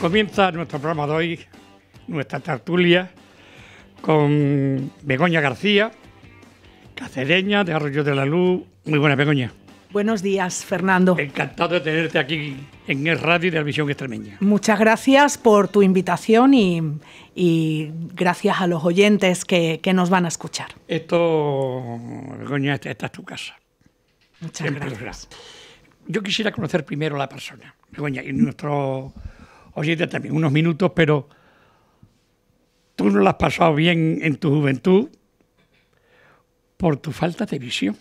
Comienza nuestro programa de hoy, nuestra tertulia con Begoña García, cacereña de Arroyo de la Luz. Muy buena, Begoña. Buenos días, Fernando. Encantado de tenerte aquí en el Radio de la Visión Extremeña. Muchas gracias por tu invitación y, gracias a los oyentes que, nos van a escuchar. Esto, Begoña, esta, es tu casa. Muchas gracias. Yo quisiera conocer primero a la persona, Begoña, y nuestros oyentes también, unos minutos, pero tú no lo has pasado bien en tu juventud por tu falta de visión.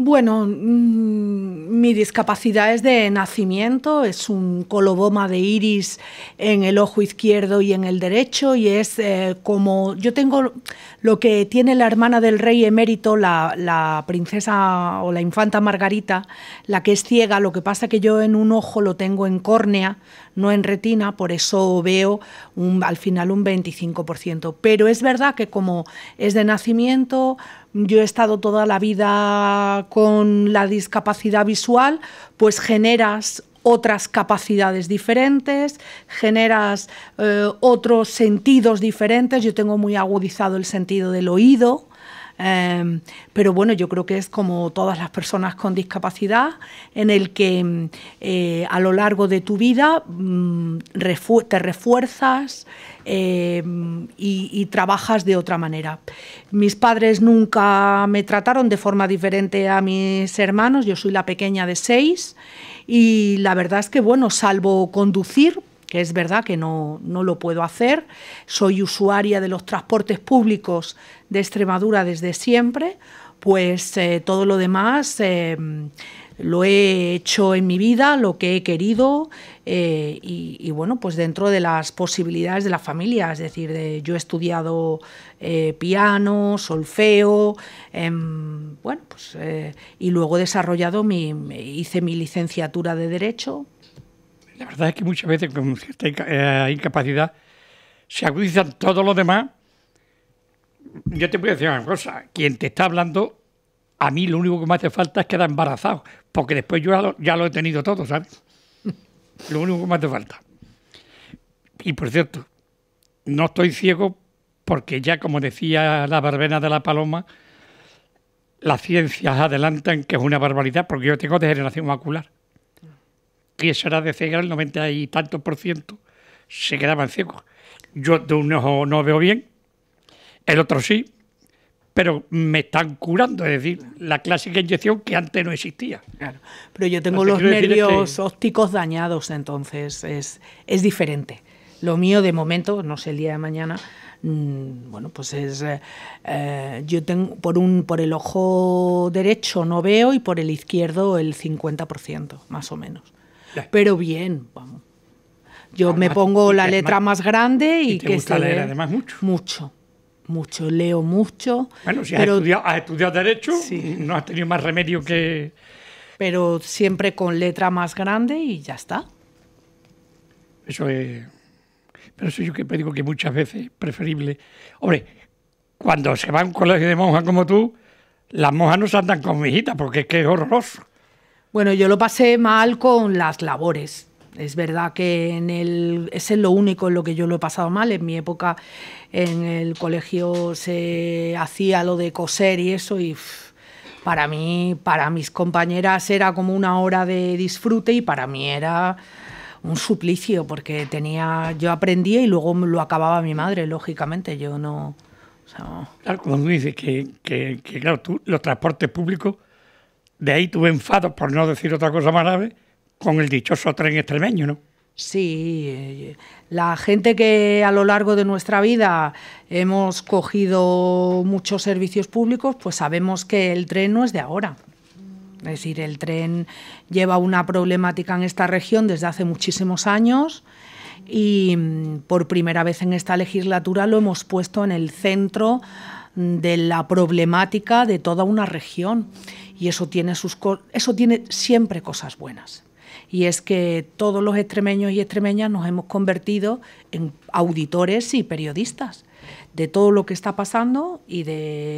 Bueno, mm, mi discapacidad es de nacimiento, es un coloboma de iris en el ojo izquierdo y en el derecho y es eh, como yo tengo lo que tiene la hermana del rey emérito, la, la, princesa o la infanta Margarita, la que es ciega, lo que pasa que yo en un ojo lo tengo en córnea, no en retina, por eso veo al final un 25%. Pero es verdad que como es de nacimiento, yo he estado toda la vida con la discapacidad visual, pues generas otras capacidades diferentes, generas eh, otros sentidos diferentes. Yo tengo muy agudizado el sentido del oído, Em, pero bueno, yo creo que es como todas las personas con discapacidad, en el que em, eh, a lo largo de tu vida mm, te refuerzas em, y, trabajas de otra manera. Mis padres nunca me trataron de forma diferente a mis hermanos, yo soy la pequeña de seis y la verdad es que, bueno, salvo conducir, que es verdad que no, lo puedo hacer. Soy usuaria de los transportes públicos de Extremadura desde siempre, pues eh, todo lo demás eh, lo he hecho en mi vida, lo que he querido eh, y, bueno, pues dentro de las posibilidades de la familia, es decir, yo he estudiado piano, solfeo, em, bueno, pues y luego he desarrollado mi, hice mi licenciatura de Derecho. La verdad es que muchas veces con cierta incapacidad se agudizan todo lo demás yo te voy a decir una cosa, quien te está hablando, a mí lo único que me hace falta es quedar embarazado, porque después yo ya lo, he tenido todo, ¿sabes? Lo único que me hace falta. Y por cierto, no estoy ciego porque ya como decía la barbena de la paloma, las ciencias adelantan que es una barbaridad porque yo tengo degeneración macular. Y eso era de cegar el noventa y tantos por ciento, se quedaban ciegos. Yo de un ojo no veo bien, el otro sí, pero me están curando, es decir, la clásica inyección que antes no existía. Pero yo tengo los nervios ópticos dañados, entonces es, diferente. Lo mío de momento, no sé el día de mañana, mm, bueno, pues es eh, eh, yo tengo por un por el ojo derecho no veo y por el izquierdo el 50% más o menos. Pero bien, vamos. Yo me pongo la letra más, grande y, que gusta leer además mucho. Mucho mucho, leo mucho. Bueno, si has, estudiado, estudiado Derecho, no has tenido más remedio que... Pero siempre con letra más grande y ya está. Eso es... Pero eso yo que digo que muchas veces preferible... Hombre, cuando se va a un colegio de monjas como tú, las monjas no se andan con hijita porque es que es horroroso. Bueno, yo lo pasé mal con las labores es verdad que en el, ese es lo único en lo que yo lo he pasado mal. En mi época en el colegio se hacía lo de coser y eso y para mí, para mis compañeras era como una hora de disfrute y para mí era un suplicio porque tenía yo aprendía y luego lo acababa mi madre, lógicamente, yo no... claro, como tú dices, que, que, claro, los transportes públicos, de ahí tuve enfado, por no decir otra cosa más grave, con el dichoso tren extremeño, ¿no? Sí, la gente que a lo largo de nuestra vida hemos cogido muchos servicios públicos, pues sabemos que el tren no es de ahora. Es decir, el tren lleva una problemática en esta región desde hace muchísimos años y mm, por primera vez en esta legislatura lo hemos puesto en el centro de la problemática de toda una región y eso tiene sus eso tiene siempre cosas buenas y es que todos los extremeños y extremeñas nos hemos convertido en auditores y periodistas de todo lo que está pasando y, de,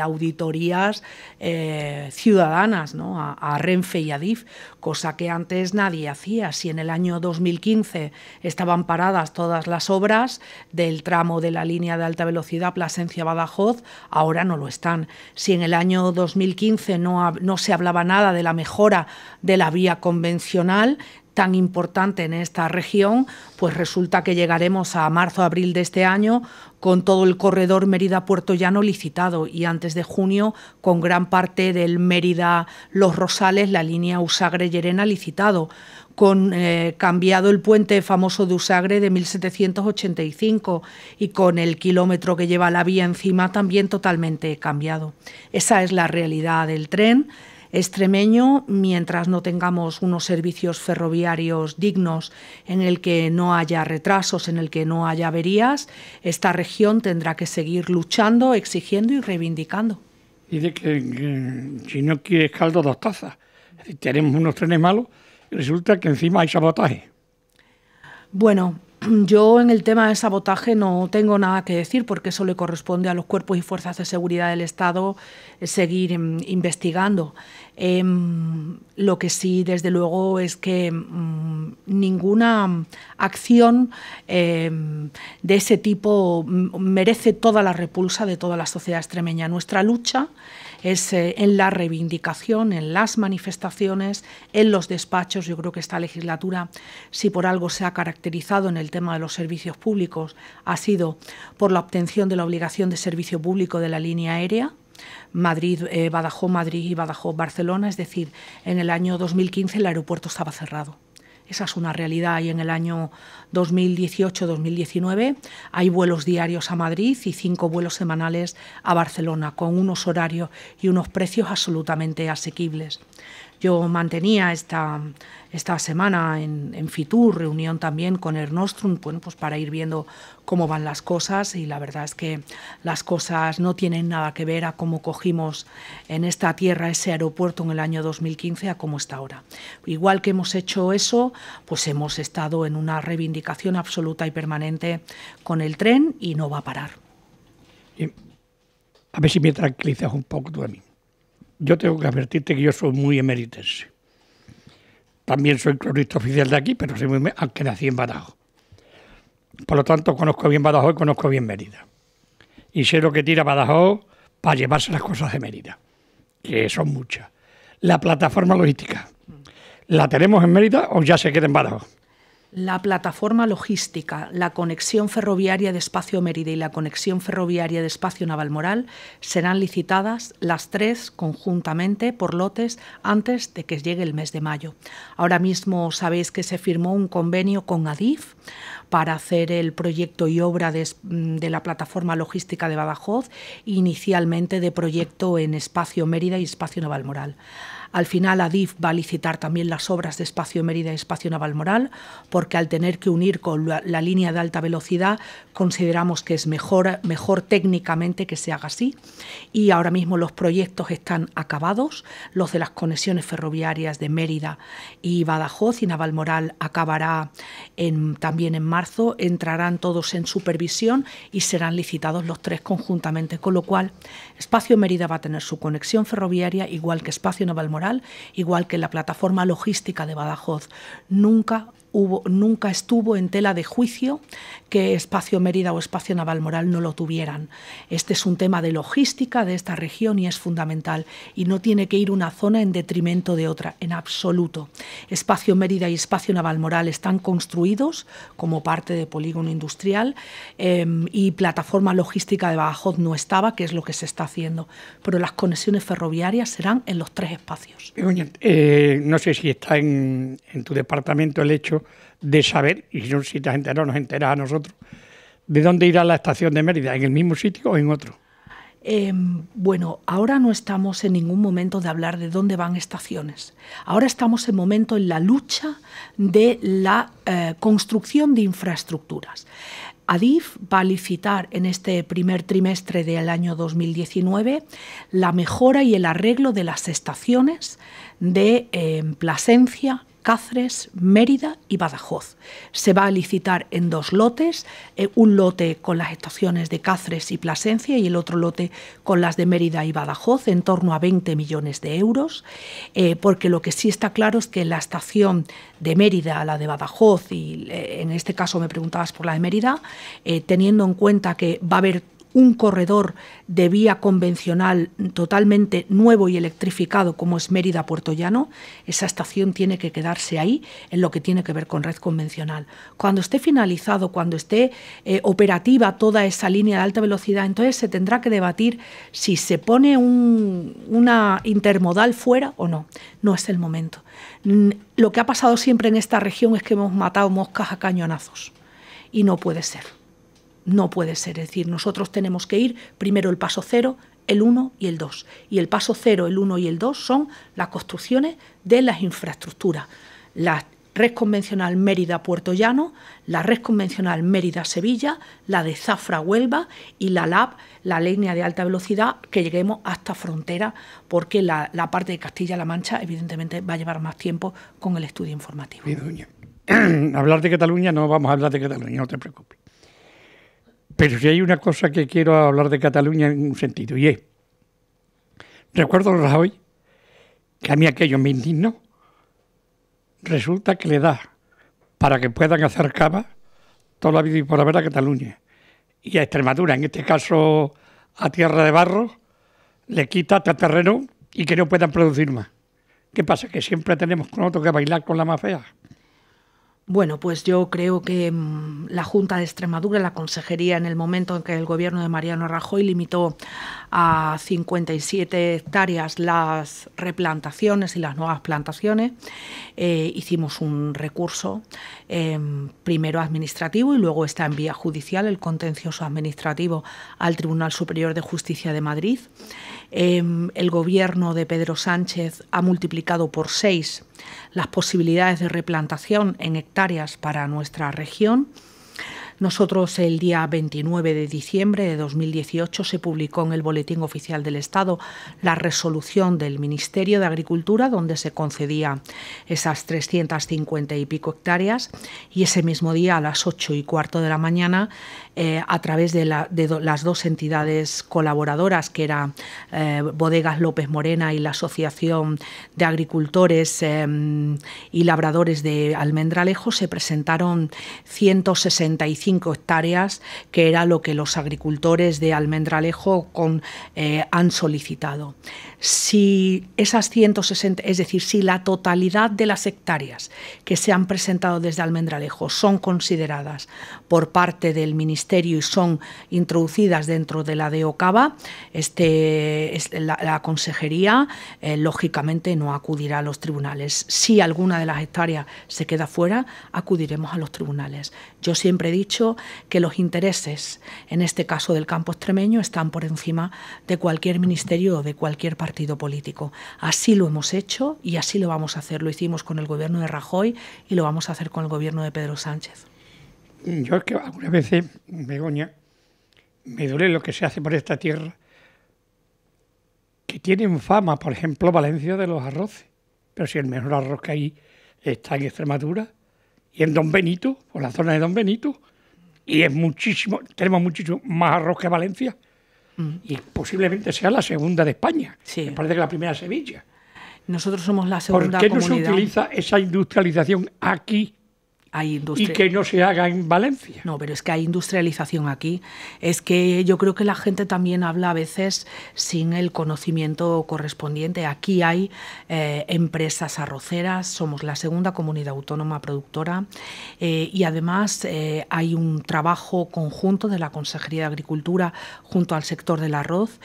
auditorías eh, ciudadanas ¿no? a, Renfe y a DIF, cosa que antes nadie hacía. Si en el año 2015 estaban paradas todas las obras del tramo de la línea de alta velocidad Plasencia-Badajoz, ahora no lo están. Si en el año 2015 no, no se hablaba nada de la mejora de la vía convencional, tan importante en esta región, pues resulta que llegaremos a marzo, abril de este año con todo el corredor Mérida-Puerto Llano licitado y antes de junio con gran parte del Mérida-Los Rosales, la línea Usagre-Llerena licitado, con eh, cambiado el puente famoso de Usagre de 1785 y con el kilómetro que lleva la vía encima también totalmente cambiado. Esa es la realidad del tren extremeño, mientras no tengamos unos servicios ferroviarios dignos en el que no haya retrasos, en el que no haya averías, esta región tendrá que seguir luchando, exigiendo y reivindicando. Dice que, que si no quieres caldo, dos tazas. Tenemos unos trenes malos resulta que encima hay sabotaje. Bueno, Yo en el tema de sabotaje no tengo nada que decir porque eso le corresponde a los cuerpos y fuerzas de seguridad del Estado eh, seguir em, investigando. Em, lo que sí, desde luego, es que em, ninguna acción de ese tipo merece toda la repulsa de toda la sociedad extremeña. Nuestra lucha es eh, en la reivindicación, en las manifestaciones, en los despachos. Yo creo que esta legislatura, si por algo se ha caracterizado en el tema de los servicios públicos, ha sido por la obtención de la obligación de servicio público de la línea aérea, Madrid, eh, Badajoz, Madrid y Badajoz, Barcelona. Es decir, en el año 2015 el aeropuerto estaba cerrado. Esa es una realidad y en el año 2018-2019 hay vuelos diarios a Madrid y cinco vuelos semanales a Barcelona, con unos horarios y unos precios absolutamente asequibles. Yo mantenía esta, esta semana en, Fitur reunión también con Ernostrum, bueno, pues para ir viendo cómo van las cosas y la verdad es que las cosas no tienen nada que ver a cómo cogimos en esta tierra ese aeropuerto en el año 2015 a cómo está ahora. Igual que hemos hecho eso, pues hemos estado en una reivindicación absoluta y permanente con el tren y no va a parar. A ver si me tranquilizas un poco tú a mí yo tengo que advertirte que yo soy muy emeritense. También soy cronista oficial de aquí, pero soy muy, aunque nací en Badajoz. Por lo tanto, conozco bien Badajoz y conozco bien Mérida. Y sé lo que tira Badajoz para llevarse las cosas de Mérida, que son muchas. La plataforma logística, ¿la tenemos en Mérida o ya se queda en Badajoz? la plataforma logística, la conexión ferroviaria de Espacio Mérida y la conexión ferroviaria de Espacio Navalmoral serán licitadas las tres conjuntamente por lotes antes de que llegue el mes de mayo. Ahora mismo sabéis que se firmó un convenio con ADIF para hacer el proyecto y obra de, la plataforma logística de Badajoz, inicialmente de proyecto en Espacio Mérida y Espacio Navalmoral. Al final, Adif va a licitar también las obras de Espacio Mérida y Espacio Navalmoral, porque al tener que unir con la, línea de alta velocidad, consideramos que es mejor, mejor técnicamente que se haga así. Y ahora mismo los proyectos están acabados, los de las conexiones ferroviarias de Mérida y Badajoz y Navalmoral acabará también en marzo, entrarán todos en supervisión y serán licitados los tres conjuntamente, con lo cual Espacio Mérida va a tener su conexión ferroviaria igual que Espacio Navalmoral igual que la plataforma logística de Badajoz. Nunca nunca estuvo en tela de juicio que Espacio Mérida o Espacio Naval Moral no lo tuvieran. Este es un tema de logística de esta región y es fundamental. Y no tiene que ir una zona en detrimento de otra, en absoluto. Espacio Mérida y Espacio Naval Moral están construidos como parte de polígono industrial em, y plataforma logística de Badajoz no estaba, que es lo que se está haciendo. Pero las conexiones ferroviarias serán en los tres espacios. Eh, no sé si está en tu departamento el hecho de saber, y si la gente nos entera a nosotros, de dónde irá la estación de Mérida, en el mismo sitio o en otro. Em, bueno, ahora no estamos en ningún momento de hablar de dónde van estaciones. Ahora estamos en momento en la lucha de la eh, construcción de infraestructuras. ADIF va a licitar en este primer trimestre del año 2019 la mejora y el arreglo de las estaciones de em, Plasencia, Cáceres, Mérida y Badajoz. Se va a licitar en dos lotes, eh, un lote con las estaciones de Cáceres y Plasencia y el otro lote con las de Mérida y Badajoz, en torno a 20 millones de euros, eh, porque lo que sí está claro es que la estación de Mérida, la de Badajoz, y eh, en este caso me preguntabas por la de Mérida, teniendo en cuenta que va a haber un corredor de vía convencional totalmente nuevo y electrificado como es Mérida Puerto Llano, esa estación tiene que quedarse ahí en lo que tiene que ver con red convencional. Cuando esté finalizado, cuando esté eh, operativa toda esa línea de alta velocidad, entonces se tendrá que debatir si se pone una intermodal fuera o no. No es el momento. Mm, lo que ha pasado siempre en esta región es que hemos matado moscas a cañonazos y no puede ser. No puede ser, es decir, nosotros tenemos que ir primero el paso cero, el 1 y el 2. Y el paso cero, el 1 y el 2 son las construcciones de las infraestructuras. La red convencional Mérida-Puerto Llano, la red convencional Mérida-Sevilla, la de Zafra-Huelva y la LAB, la línea de alta velocidad, que lleguemos hasta frontera, porque la, la parte de Castilla-La Mancha, evidentemente, va a llevar más tiempo con el estudio informativo. hablar de Cataluña, no vamos a hablar de Cataluña, no te preocupes. Pero si hay una cosa que quiero hablar de Cataluña en un sentido, y es, recuerdo hoy que a mí aquello me indignó, resulta que le da para que puedan hacer cava toda la vida y por haber a Cataluña. Y a Extremadura, en este caso a Tierra de Barro, le quita hasta terreno y que no puedan producir más. ¿Qué pasa? Que siempre tenemos con otro que bailar con la más bueno, pues yo creo que mm, la Junta de Extremadura, la Consejería, en el momento en que el gobierno de Mariano Rajoy limitó a 57 hectáreas las replantaciones y las nuevas plantaciones, eh, hicimos un recurso, em, primero administrativo y luego está en vía judicial, el contencioso administrativo, al Tribunal Superior de Justicia de Madrid. Em, el gobierno de Pedro Sánchez ha multiplicado por seis las posibilidades de replantación en hectáreas para nuestra región. Nosotros el día 29 de diciembre de 2018 se publicó en el Boletín Oficial del Estado la resolución del Ministerio de Agricultura donde se concedía esas 350 y pico hectáreas y ese mismo día a las 8 y cuarto de la mañana eh, a través de, las dos entidades colaboradoras, que era eh, Bodegas López Morena y la Asociación de Agricultores eh, y Labradores de Almendralejo, se presentaron 165 hectáreas, que era lo que los agricultores de Almendralejo han solicitado. Si esas 160, es decir, si la totalidad de las hectáreas que se han presentado desde Almendralejo son consideradas por parte del Ministerio y son introducidas dentro de la de Ocaba, este, la, la Consejería, eh, lógicamente, no acudirá a los tribunales. Si alguna de las hectáreas se queda fuera, acudiremos a los tribunales. Yo siempre he dicho que los intereses, en este caso del campo extremeño, están por encima de cualquier ministerio o de cualquier partido político. Así lo hemos hecho y así lo vamos a hacer. Lo hicimos con el gobierno de Rajoy y lo vamos a hacer con el gobierno de Pedro Sánchez. Yo es que algunas veces, Begoña, me duele lo que se hace por esta tierra, que tienen fama, por ejemplo, Valencia de los arroces, pero si el mejor arroz que hay está en Extremadura y en Don Benito, por la zona de Don Benito, y es muchísimo, tenemos muchísimo más arroz que Valencia, mm. y posiblemente sea la segunda de España, me parece que la primera es Sevilla. Nosotros somos la segunda ¿Por qué no se utiliza esa industrialización aquí y que no se haga en Valencia. No, pero es que hay industrialización aquí. Es que yo creo que la gente también habla a veces sin el conocimiento correspondiente. Aquí hay eh, empresas arroceras, somos la segunda comunidad autónoma productora eh, y además eh, hay un trabajo conjunto de la Consejería de Agricultura junto al sector del arroz.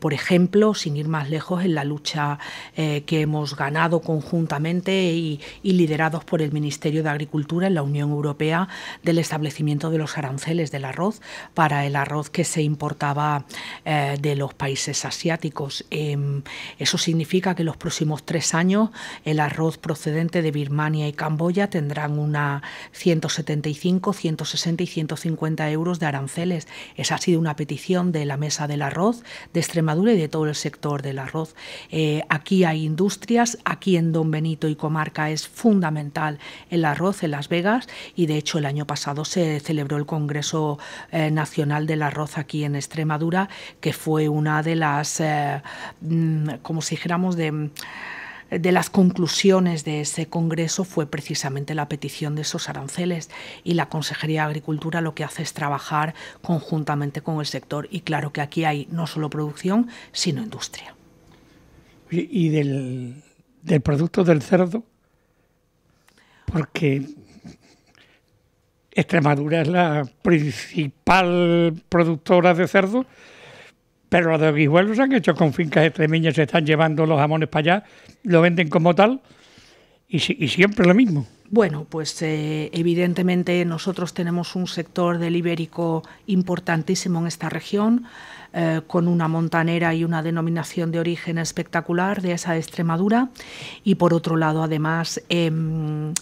por ejemplo, sin ir más lejos, en la lucha que hemos ganado conjuntamente y liderados por el Ministerio de Agricultura en la Unión Europea del establecimiento de los aranceles del arroz para el arroz que se importaba eh, de los países asiáticos. Em, eso significa que en los próximos tres años el arroz procedente de Birmania y Camboya tendrán una 175, 160 y 150 euros de aranceles. Esa ha sido una petición de la Mesa del Arroz de Extremadura y de todo el sector del arroz. Eh, aquí hay industrias, aquí en Don Benito y comarca es fundamental el arroz, el Vegas y de hecho el año pasado se celebró el Congreso eh, Nacional del Arroz aquí en Extremadura, que fue una de las, eh, mm, como si de las conclusiones de ese congreso fue precisamente la petición de esos aranceles y la Consejería de Agricultura lo que hace es trabajar conjuntamente con el sector y claro que aquí hay no solo producción, sino industria. ¿Y del, del producto del cerdo? Porque Extremadura es la principal productora de cerdo, pero los de se han hecho con fincas extremeñas, se están llevando los jamones para allá, lo venden como tal y, siempre lo mismo. Bueno, pues eh, evidentemente nosotros tenemos un sector del ibérico importantísimo en esta región, eh, con una montanera y una denominación de origen espectacular de esa Extremadura. Y por otro lado, además, em,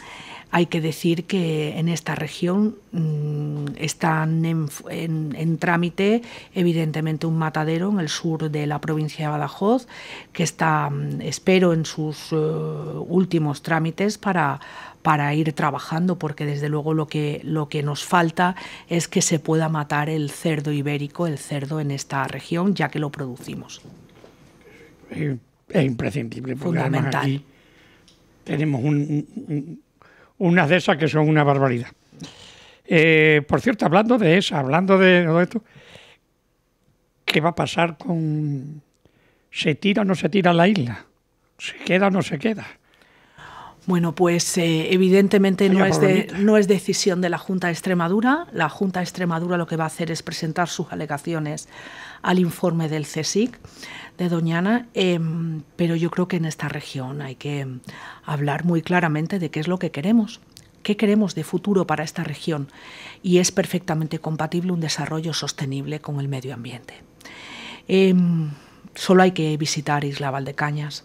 hay que decir que en esta región mm, están en, trámite, evidentemente, un matadero en el sur de la provincia de Badajoz, que está, mm, espero, en sus eh, últimos trámites para, para ir trabajando, porque desde luego lo que, lo que nos falta es que se pueda matar el cerdo ibérico, el cerdo en esta región, ya que lo producimos. Es imprescindible, porque Fundamental. tenemos un unas de esas que son una barbaridad. Eh, por cierto, hablando de esa, hablando de esto, ¿qué va a pasar con... ¿Se tira o no se tira la isla? ¿Se queda o no se queda? Bueno, pues eh, evidentemente no es, de, no es, decisión de la Junta de Extremadura. La Junta de Extremadura lo que va a hacer es presentar sus alegaciones al informe del CSIC de Doñana, em, pero yo creo que en esta región hay que hablar muy claramente de qué es lo que queremos. ¿Qué queremos de futuro para esta región? Y es perfectamente compatible un desarrollo sostenible con el medio ambiente. Em, solo hay que visitar Isla Valdecañas,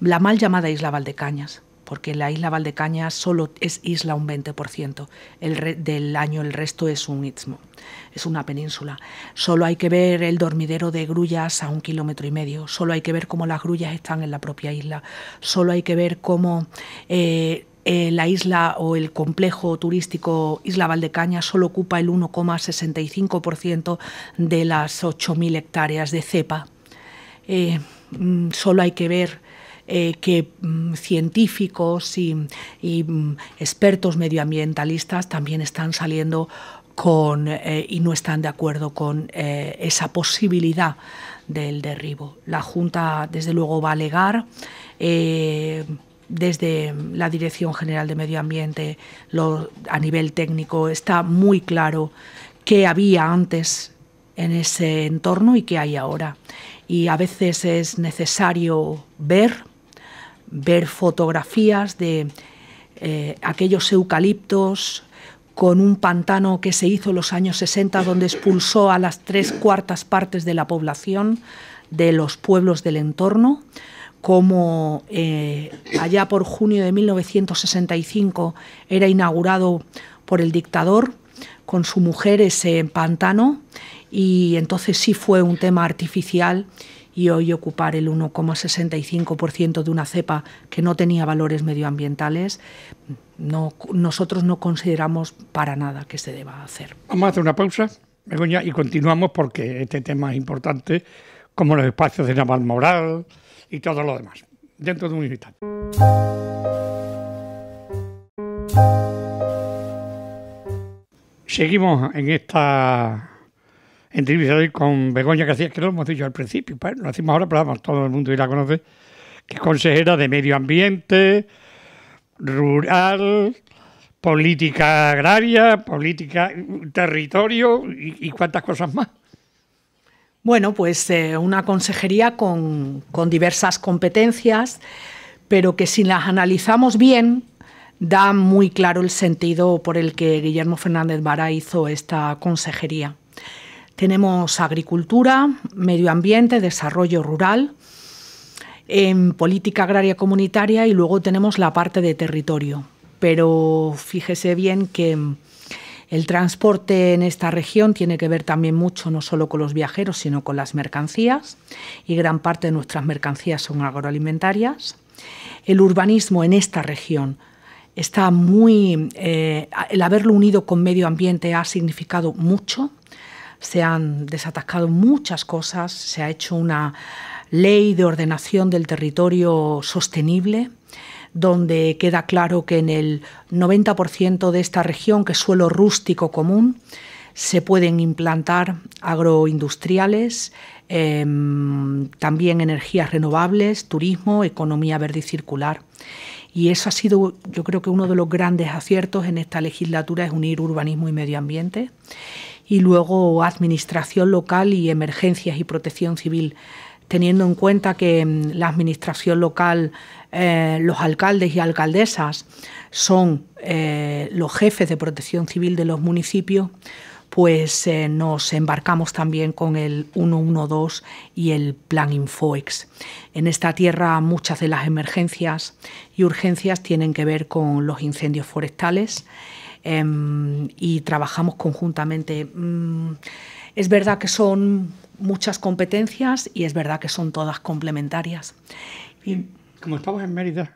la mal llamada Isla Valdecañas, porque la Isla Valdecañas solo es isla un 20%, del año el resto es un istmo es una península. Solo hay que ver el dormidero de grullas a un kilómetro y medio, solo hay que ver cómo las grullas están en la propia isla, solo hay que ver cómo... Eh, eh, la isla o el complejo turístico Isla Valdecaña solo ocupa el 1,65% de las 8.000 hectáreas de cepa. Eh, mm, solo hay que ver que mm, científicos y, mm, expertos medioambientalistas también están saliendo eh, y no están de acuerdo con eh, esa posibilidad del derribo. La Junta, desde luego, va a alegar. Eh, desde la Dirección General de Medio Ambiente, a nivel técnico, está muy claro qué había antes en ese entorno y qué hay ahora. Y a veces es necesario ver, ver fotografías de aquellos eucaliptos con un pantano que se hizo en los años 60 donde expulsó a las tres cuartas partes de la población de los pueblos del entorno, como eh, allá por junio de 1965 era inaugurado por el dictador con su mujer ese pantano y entonces sí fue un tema artificial y hoy ocupar el 1,65% de una cepa que no tenía valores medioambientales, no, nosotros no consideramos para nada que se deba hacer. Vamos a hacer una pausa, Begoña, y continuamos porque este tema es importante, como los espacios de Naval Moral y todo lo demás, dentro de un instante. Seguimos en esta Entrevista hoy con Begoña García, que lo hemos dicho al principio, pues, lo hacemos ahora, pero vamos, todo el mundo ya la conoce, que consejera de Medio Ambiente, Rural, Política Agraria, Política Territorio y, cuántas cuantas cosas más. Bueno, pues eh, una consejería con, con, diversas competencias, pero que si las analizamos bien, da muy claro el sentido por el que Guillermo Fernández Vara hizo esta consejería. Tenemos agricultura, medio ambiente, desarrollo rural, em, política agraria comunitaria y luego tenemos la parte de territorio. Pero fíjese bien que el transporte en esta región tiene que ver también mucho no solo con los viajeros, sino con las mercancías y gran parte de nuestras mercancías son agroalimentarias. El urbanismo en esta región está muy... Eh, el haberlo unido con medio ambiente ha significado mucho se han desatascado muchas cosas, se ha hecho una ley de ordenación del territorio sostenible, donde queda claro que en el 90% de esta región, que es suelo rústico común, se pueden implantar agroindustriales, em, también energías renovables, turismo, economía verde y circular. Y eso ha sido, yo creo que uno de los grandes aciertos en esta legislatura es unir urbanismo y medio ambiente y luego administración local y emergencias y protección civil teniendo en cuenta que mm, la administración local, eh, los alcaldes y alcaldesas son eh, los jefes de protección civil de los municipios, pues eh, nos embarcamos también con el 112 y el plan Infoex. En esta tierra muchas de las emergencias y urgencias tienen que ver con los incendios forestales Em, y trabajamos conjuntamente. Mm, es verdad que son muchas competencias y es verdad que son todas complementarias. Y, como estamos en Mérida,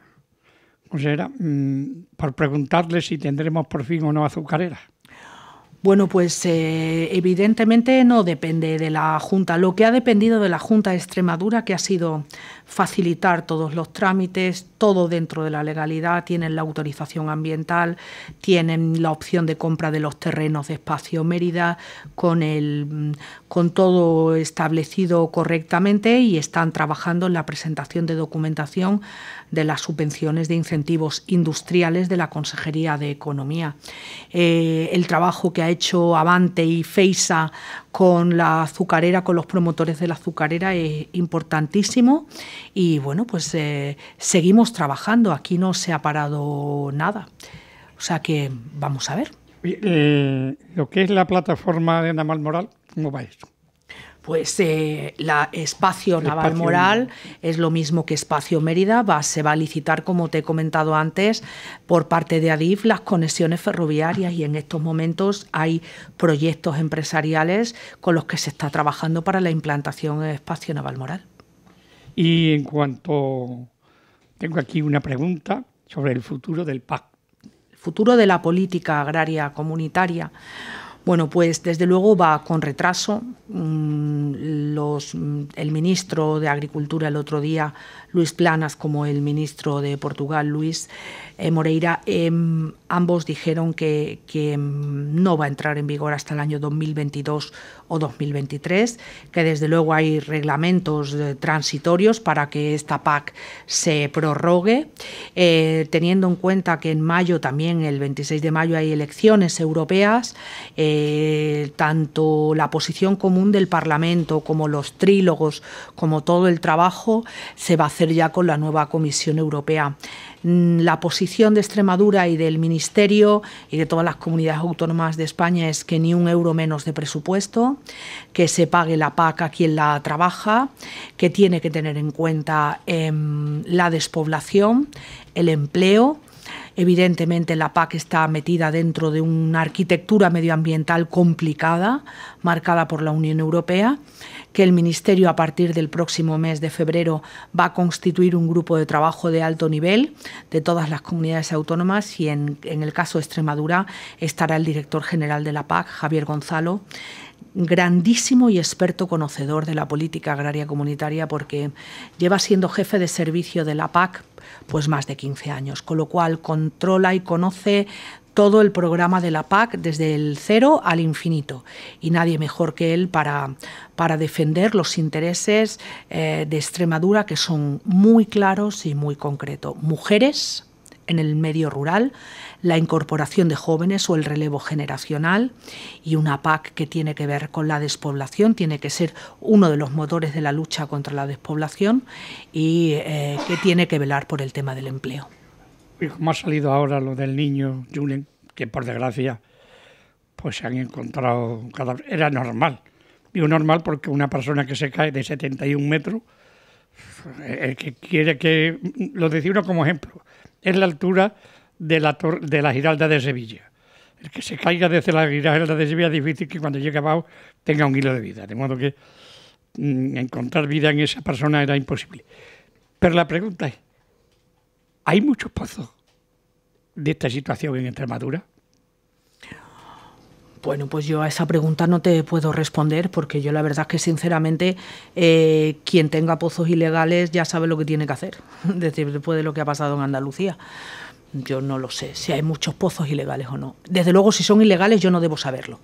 consejera, mm, por preguntarle si tendremos por fin o no azucarera. Bueno, pues eh, evidentemente no depende de la Junta. Lo que ha dependido de la Junta de Extremadura, que ha sido facilitar todos los trámites, todo dentro de la legalidad, tienen la autorización ambiental, tienen la opción de compra de los terrenos de espacio Mérida, con, el, mm, con todo establecido correctamente y están trabajando en la presentación de documentación de las subvenciones de incentivos industriales de la Consejería de Economía. Eh, el trabajo que ha hecho Avante y FEISA con la azucarera, con los promotores de la azucarera es importantísimo y bueno, pues eh, seguimos trabajando, aquí no se ha parado nada. O sea que vamos a ver. Eh, lo que es la plataforma de Namal Moral, ¿cómo va pues eh, la espacio Naval Moral es lo mismo que espacio Mérida, se va a licitar, como te he comentado antes, por parte de ADIF las conexiones ferroviarias y en estos momentos hay proyectos empresariales con los que se está trabajando para la implantación de espacio Naval Moral. Y en cuanto tengo aquí una pregunta sobre el futuro del PAC. El futuro de la política agraria comunitaria. Bueno, pues desde luego va con retraso. Mm, mm, el ministro de Agricultura el otro día Luis Planas como el ministro de Portugal, Luis eh, Moreira, em, ambos dijeron que, em, no va a entrar en vigor hasta el año 2022 o 2023, que desde luego hay reglamentos eh, transitorios para que esta PAC se prorrogue, eh, teniendo en cuenta que en mayo también, el 26 de mayo, hay elecciones europeas, tanto la posición común del Parlamento como los trílogos, como todo el trabajo se va a hacer ya con la nueva Comisión Europea. Mm, la posición de Extremadura y del Ministerio y de todas las comunidades autónomas de España es que ni un euro menos de presupuesto, que se pague la PAC a quien la trabaja, que tiene que tener en cuenta em, la despoblación, el empleo, Evidentemente la PAC está metida dentro de una arquitectura medioambiental complicada, marcada por la Unión Europea, que el Ministerio a partir del próximo mes de febrero va a constituir un grupo de trabajo de alto nivel de todas las comunidades autónomas y en, el caso de Extremadura estará el director general de la PAC, Javier Gonzalo grandísimo y experto conocedor de la política agraria comunitaria porque lleva siendo jefe de servicio de la PAC pues más de 15 años, con lo cual controla y conoce todo el programa de la PAC desde el cero al infinito y nadie mejor que él para, para defender los intereses eh, de Extremadura que son muy claros y muy concretos. Mujeres en el medio rural, la incorporación de jóvenes o el relevo generacional y una PAC que tiene que ver con la despoblación, tiene que ser uno de los motores de la lucha contra la despoblación y eh, que tiene que velar por el tema del empleo y como ha salido ahora lo del niño Junen, que por desgracia pues se han encontrado cadáver. era normal. Digo normal porque una persona que se cae de 71 metros, el eh, que quiere que, lo decía uno como ejemplo, es la altura de la, de la Giralda de Sevilla. El que se caiga desde la Giralda de Sevilla es difícil que cuando llegue abajo tenga un hilo de vida, de modo que mm, encontrar vida en esa persona era imposible. Pero la pregunta es, hay muchos pozos de esta situación en Extremadura. Bueno, pues yo a esa pregunta no te puedo responder porque yo la verdad es que sinceramente eh, quien tenga pozos ilegales ya sabe lo que tiene que hacer, después de lo que ha pasado en Andalucía. Yo no lo sé, si hay muchos pozos ilegales o no. Desde luego, si son ilegales, yo no debo saberlo.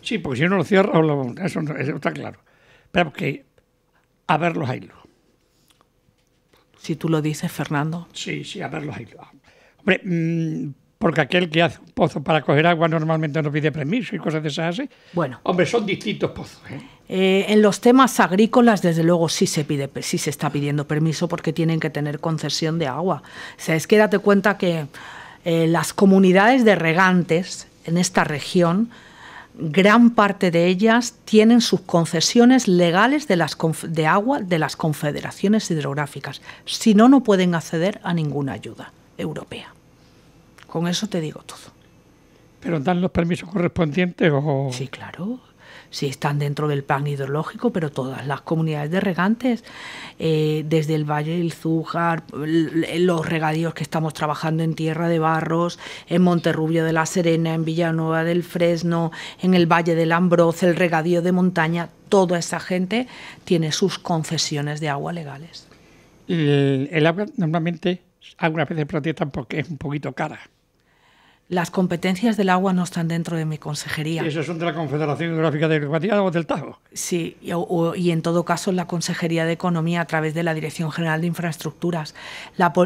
Sí, porque si no lo cierro, eso, está claro. Pero porque a verlos, haylos si tú lo dices, Fernando. Sí, sí, a verlo ahí, Hombre, mm, porque aquel que hace un pozo para coger agua normalmente no pide permiso y cosas de esas. Bueno. Hombre, son distintos pozos. ¿eh? Eh, en los temas agrícolas, desde luego, sí se, pide, sí se está pidiendo permiso porque tienen que tener concesión de agua. O sea, es que date cuenta que eh, las comunidades de regantes en esta región gran parte de ellas tienen sus concesiones legales de, las de agua de las confederaciones hidrográficas. Si no, no pueden acceder a ninguna ayuda europea. Con eso te digo todo. ¿Pero dan los permisos correspondientes o...? Sí, claro sí están dentro del plan hidrológico, pero todas las comunidades de regantes, eh, desde el Valle del Zújar, los regadíos que estamos trabajando en Tierra de Barros, en Monterrubio de la Serena, en Villanueva del Fresno, en el Valle del Ambroz, el regadío de montaña, toda esa gente tiene sus concesiones de agua legales. El, el agua normalmente algunas veces protestan porque es un poquito cara las competencias del agua no están dentro de mi consejería. Sí, son de la Confederación Hidrográfica de Guatemala o del Tajo? Sí, y, en todo caso la Consejería de Economía a través de la Dirección General de Infraestructuras.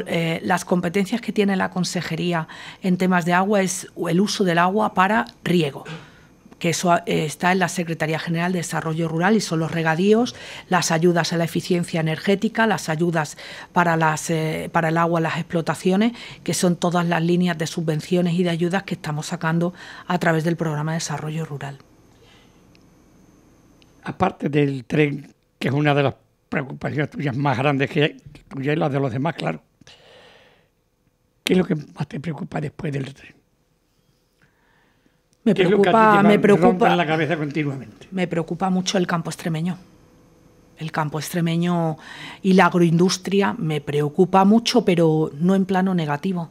Eh, las competencias que tiene la Consejería en temas de agua es el uso del agua para riego que eso eh, está en la Secretaría General de Desarrollo Rural y son los regadíos, las ayudas a la eficiencia energética, las ayudas eh, para, el agua, las explotaciones, que son todas las líneas de subvenciones y de ayudas que estamos sacando a través del programa de desarrollo rural. Aparte del tren, que es una de las preocupaciones tuyas más grandes que tuya y las de los demás, claro. ¿Qué es lo que más te preocupa después del tren? Me preocupa, la cabeza continuamente. Me preocupa mucho el campo extremeño. El campo extremeño y la agroindustria me preocupa mucho, pero no en plano negativo.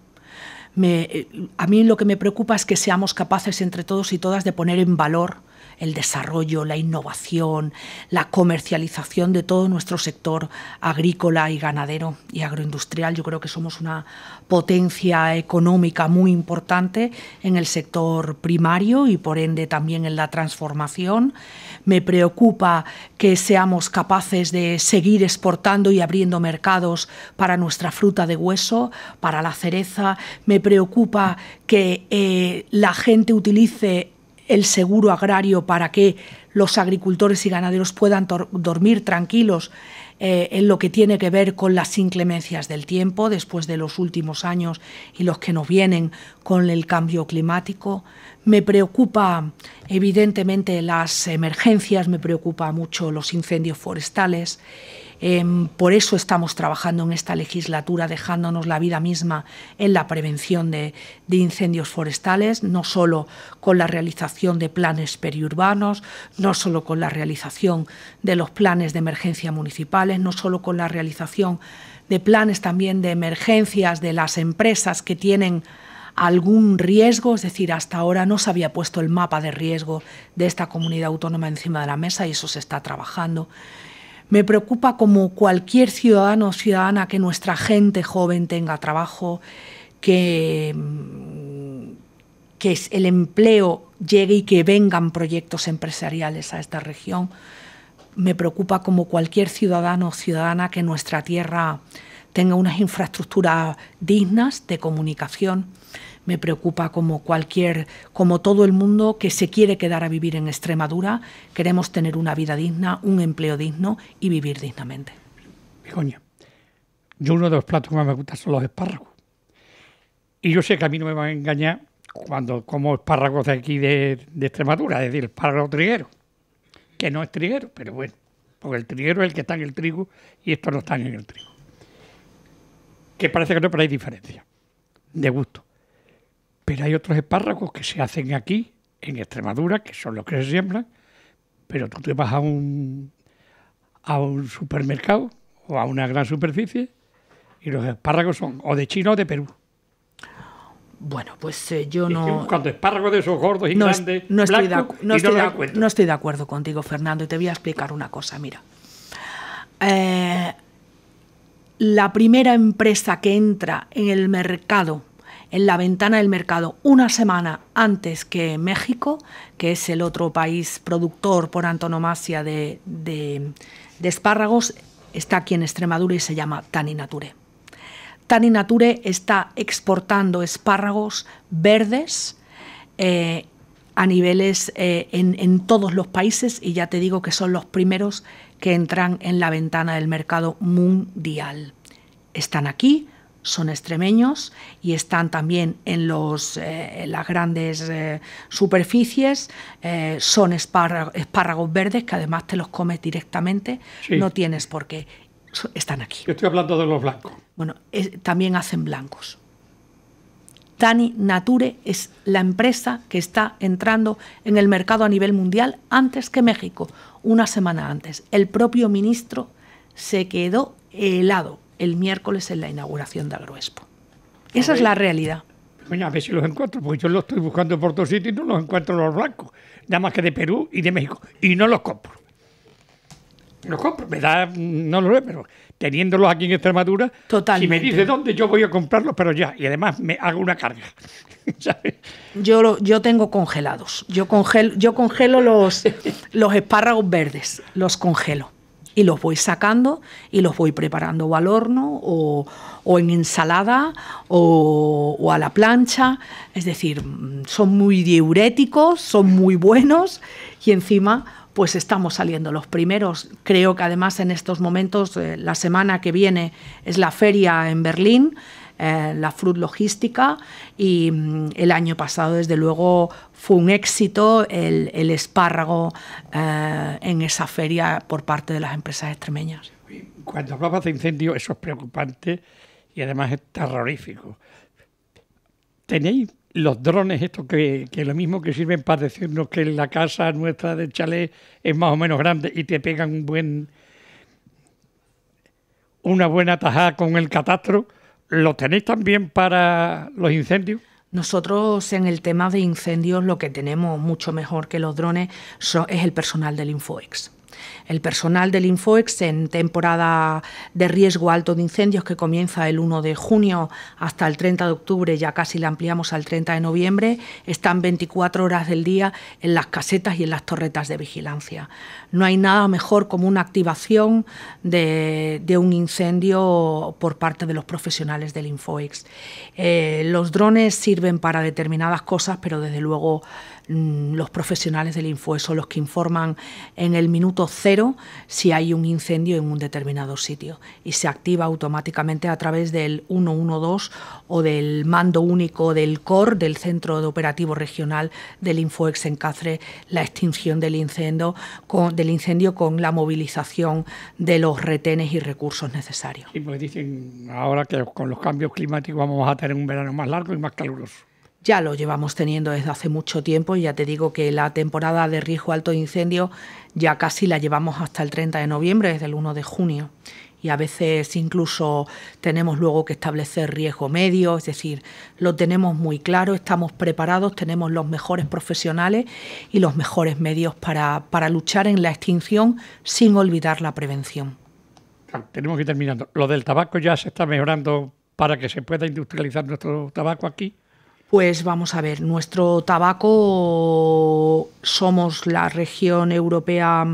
Eh, a mí lo que me preocupa es que seamos capaces entre todos y todas de poner en valor el desarrollo, la innovación, la comercialización de todo nuestro sector agrícola y ganadero y agroindustrial. Yo creo que somos una potencia económica muy importante en el sector primario y por ende también en la transformación. Me preocupa que seamos capaces de seguir exportando y abriendo mercados para nuestra fruta de hueso, para la cereza. Me preocupa que eh, la gente utilice el seguro agrario para que los agricultores y ganaderos puedan dormir tranquilos eh, en lo que tiene que ver con las inclemencias del tiempo después de los últimos años y los que nos vienen con el cambio climático. Me preocupa evidentemente las emergencias, me preocupa mucho los incendios forestales Em, por eso estamos trabajando en esta legislatura, dejándonos la vida misma en la prevención de, de incendios forestales, no solo con la realización de planes periurbanos, no solo con la realización de los planes de emergencia municipales, no solo con la realización de planes también de emergencias de las empresas que tienen algún riesgo, es decir, hasta ahora no se había puesto el mapa de riesgo de esta comunidad autónoma encima de la mesa y eso se está trabajando. Me preocupa como cualquier ciudadano o ciudadana que nuestra gente joven tenga trabajo, que, mm, que el empleo llegue y que vengan proyectos empresariales a esta región. Me preocupa como cualquier ciudadano o ciudadana que nuestra tierra tenga unas infraestructuras dignas de comunicación. Me preocupa como cualquier, como todo el mundo que se quiere quedar a vivir en Extremadura. Queremos tener una vida digna, un empleo digno y vivir dignamente. Coño, yo uno de los platos que más me gusta son los espárragos. Y yo sé que a mí no me van a engañar cuando como espárragos de aquí de, Extremadura, es decir, espárrago triguero, que no es triguero, pero bueno, porque el triguero es el que está en el trigo y estos no están en el trigo. Que parece que no, pero hay diferencia de gusto. Pero hay otros espárragos que se hacen aquí, en Extremadura, que son los que se siembran, pero tú te vas a un, supermercado o a una gran superficie y los espárragos son o de China o de Perú. Bueno, pues eh, yo no. Cuando espárragos de esos gordos y grandes. no, estoy de, acuerdo contigo, Fernando, y te voy a explicar una cosa. Mira. Eh, la primera empresa que entra en el mercado en la ventana del mercado una semana antes que México, que es el otro país productor por antonomasia de, espárragos, está aquí en Extremadura y se llama Taninature. Taninature está exportando espárragos verdes eh, a niveles eh, en, todos los países y ya te digo que son los primeros que entran en la ventana del mercado mundial. Están aquí, son extremeños y están también en, los, eh, las grandes eh, superficies, eh, son espárragos, verdes que además te los comes directamente, no tienes por qué, están aquí. Yo estoy hablando de los blancos. Bueno, también hacen blancos. Tani Nature es la empresa que está entrando en el mercado a nivel mundial antes que México, una semana antes. El propio ministro se quedó helado el miércoles en la inauguración de Agroexpo. Esa es la realidad. a ver si los encuentro, porque yo los estoy buscando por todos sitios y no los encuentro los blancos, nada más que de Perú y de México, y no los compro. Los compro, me da, mm, no lo sé, pero teniéndolos aquí en Extremadura, si me dice dónde, yo voy a comprarlos, pero ya, y además me hago una carga. Yo, yo tengo congelados, yo congelo, yo congelo los, los espárragos verdes, los congelo y los voy sacando y los voy preparando al horno o, en ensalada o, a la plancha. Es decir, mm, son muy diuréticos, son muy buenos y encima pues estamos saliendo los primeros. Creo que además en estos momentos, eh, la semana que viene es la feria en Berlín. Eh, la Fruit Logística y mm, el año pasado, desde luego, fue un éxito el, espárrago eh, en esa feria por parte de las empresas extremeñas. Cuando hablabas de incendio, eso es preocupante y además es terrorífico. ¿Tenéis los drones, estos que, que, lo mismo que sirven para decirnos que la casa nuestra de chalet es más o menos grande y te pegan un buen una buena tajada con el catastro, ¿Lo tenéis también para los incendios? Nosotros en el tema de incendios lo que tenemos mucho mejor que los drones es el personal del InfoEx. El personal del InfoEx en temporada de riesgo alto de incendios que comienza el 1 de junio hasta el 30 de octubre, ya casi la ampliamos al 30 de noviembre, están 24 horas del día en las casetas y en las torretas de vigilancia. No hay nada mejor como una activación de, un incendio por parte de los profesionales del InfoEx. Eh, los drones sirven para determinadas cosas, pero desde luego Mm, los profesionales del Infoex son los que informan en el minuto cero si hay un incendio en un determinado sitio y se activa automáticamente a través del 112 o del mando único del COR, del Centro de Operativo Regional del Infoex en Cáceres, la extinción del incendio con, del incendio con la movilización de los retenes y recursos necesarios. Y pues dicen ahora que con los cambios climáticos vamos a tener un verano más largo y más caluroso ya lo llevamos teniendo desde hace mucho tiempo. y Ya te digo que la temporada de riesgo alto de incendio ya casi la llevamos hasta el 30 de noviembre, desde el 1 de junio. Y a veces incluso tenemos luego que establecer riesgo medio, es decir, lo tenemos muy claro, estamos preparados, tenemos los mejores profesionales y los mejores medios para, para luchar en la extinción sin olvidar la prevención. Tenemos que ir terminando. Lo del tabaco ya se está mejorando para que se pueda industrializar nuestro tabaco aquí. Pues vamos a ver, nuestro tabaco somos la región europea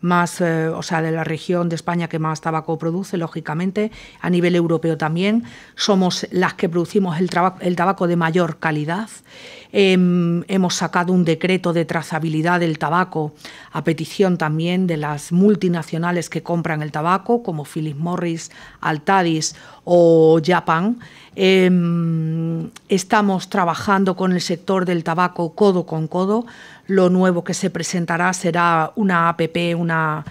más, eh, o sea, de la región de España que más tabaco produce, lógicamente, a nivel europeo también. Somos las que producimos el tabaco de mayor calidad Em, hemos sacado un decreto de trazabilidad del tabaco a petición también de las multinacionales que compran el tabaco, como Philip Morris, Altadis o Japan. Em, estamos trabajando con el sector del tabaco codo con codo. Lo nuevo que se presentará será una APP, una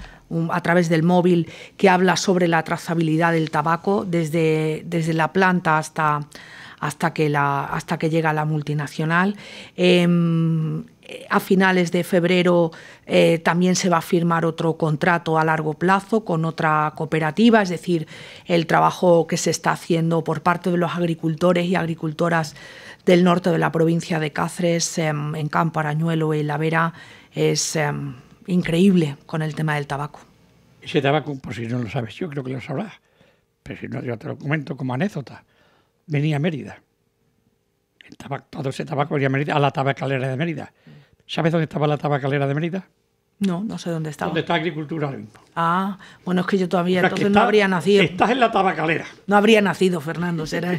a través del móvil que habla sobre la trazabilidad del tabaco desde, desde la planta hasta, hasta que, la, hasta que llega la multinacional. Em, eh, a finales de febrero eh, también se va a firmar otro contrato a largo plazo con otra cooperativa, es decir, el trabajo que se está haciendo por parte de los agricultores y agricultoras del norte de la provincia de Cáceres, em, en Campo Arañuelo y La Vera, es em, increíble con el tema del tabaco. Ese tabaco, por si no lo sabes, yo creo que lo sabrás, pero si no, yo te lo comento como anécdota venía a Mérida. todo ese tabaco venía a Mérida, a la tabacalera de Mérida. ¿Sabes dónde estaba la tabacalera de Mérida? No, no sé dónde estaba. ¿Dónde está agricultura ahora mismo? Ah, bueno, es que yo todavía entonces no habría nacido. Estás en la tabacalera. No habría nacido, Fernando, será.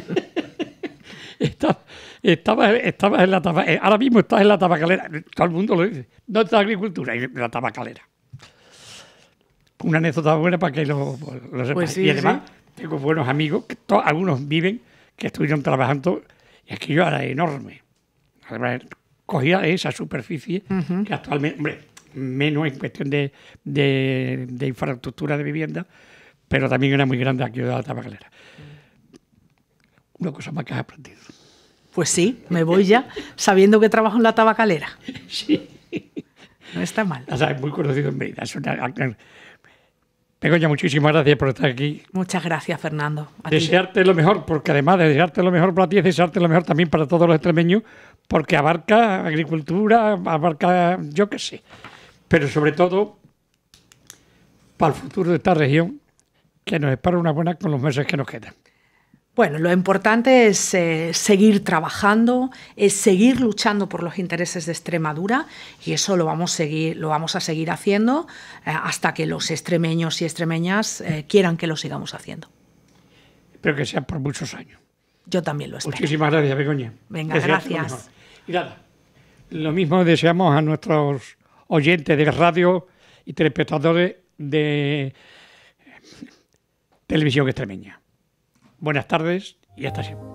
estabas estaba, estaba en la tabacalera. Eh, ahora mismo estás en la tabacalera. Todo el mundo lo dice. ¿Dónde está agricultura? En la tabacalera. Una anécdota buena para que lo, pues y además, tengo buenos amigos, algunos viven que estuvieron trabajando y aquello era enorme. Además, cogía esa superficie que actualmente, hombre, menos en cuestión de, infraestructura de vivienda, pero también era muy grande aquí de la tabacalera. Una cosa más que has aprendido. Pues sí, me voy ya sabiendo que trabajo en la tabacalera. Sí. No está mal. es muy conocido en Mérida. Es una, Begoña, muchísimas gracias por estar aquí. Muchas gracias, Fernando. desearte lo mejor, porque además de desearte lo mejor para ti, es desearte lo mejor también para todos los extremeños, porque abarca agricultura, abarca yo qué sé, pero sobre todo para el futuro de esta región, que nos espera una buena con los meses que nos quedan. Bueno, lo importante es eh, seguir trabajando, es seguir luchando por los intereses de Extremadura y eso lo vamos, seguir, lo vamos a seguir haciendo eh, hasta que los extremeños y extremeñas eh, quieran que lo sigamos haciendo. Espero que sea por muchos años. Yo también lo espero. Muchísimas gracias, Begoña. Venga, gracias. y nada, lo mismo deseamos a nuestros oyentes de radio y telespectadores de televisión extremeña. Buenas tardes y hasta siempre.